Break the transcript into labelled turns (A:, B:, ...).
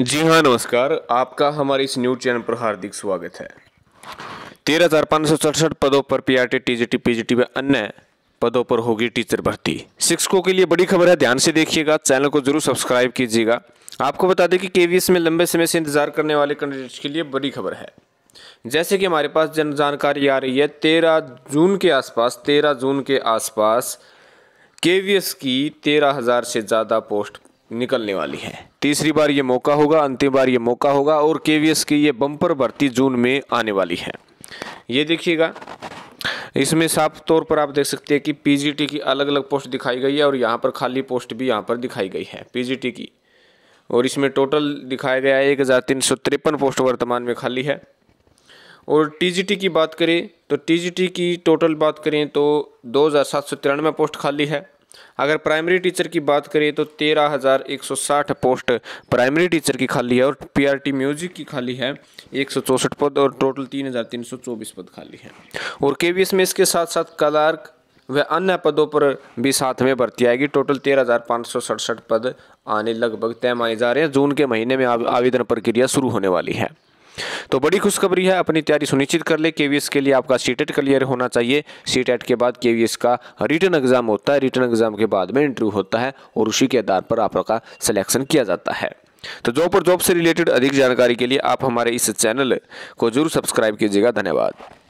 A: जी हाँ नमस्कार आपका हमारे इस न्यूज चैनल पर हार्दिक स्वागत है तेरह हज़ार पाँच सौ सड़सठ पदों पर पीआरटी टीजीटी पीजीटी व अन्य पदों पर होगी टीचर भर्ती शिक्षकों के लिए बड़ी खबर है ध्यान से देखिएगा चैनल को जरूर सब्सक्राइब कीजिएगा आपको बता दें कि केवीएस में लंबे समय से इंतजार करने वाले कैंडिडेट्स के लिए बड़ी खबर है जैसे कि हमारे पास जन जानकारी आ रही है तेरह जून के आसपास तेरह जून के आसपास के की तेरह हज़ार से ज़्यादा पोस्ट निकलने वाली है तीसरी बार ये मौका होगा अंतिम बार ये मौका होगा और के की ये बम्पर भर्ती जून में आने वाली है ये देखिएगा इसमें साफ तौर पर आप देख सकते हैं कि पीजीटी की अलग अलग पोस्ट दिखाई गई है और यहाँ पर खाली पोस्ट भी यहाँ पर दिखाई गई है पीजीटी की और इसमें टोटल दिखाया गया है एक हज़ार तीन सौ तिरपन पोस्ट वर्तमान में खाली है और टीजीटी की बात करें तो टीजीटी की टोटल बात करें तो दो हज़ार सात सौ तिरानवे पोस्ट खाली है अगर प्राइमरी टीचर की बात करें तो तेरह हज़ार एक सौ साठ पोस्ट प्राइमरी टीचर की खाली है और पीआरटी म्यूज़िक की खाली है एक सौ चौंसठ पद और टोटल तीन हज़ार तीन सौ चौबीस पद खाली हैं और के में इसके साथ साथ कलार्क व अन्य पदों पर भी साथ में भर्ती आएगी टोटल तेरह हज़ार पाँच सौ सड़सठ पद आने लगभग तय माने जा रहे हैं जून के महीने में आवेदन प्रक्रिया शुरू होने वाली है तो बड़ी खुशखबरी है अपनी तैयारी सुनिश्चित कर ले के के लिए आपका सीटेट क्लियर होना चाहिए सीटेट के बाद केवीएस का रिटर्न एग्जाम होता है रिटर्न एग्जाम के बाद में इंटरव्यू होता है और उसी के आधार पर आपका सिलेक्शन किया जाता है तो जॉब और जॉब से रिलेटेड अधिक जानकारी के लिए आप हमारे इस चैनल को जरूर सब्सक्राइब कीजिएगा धन्यवाद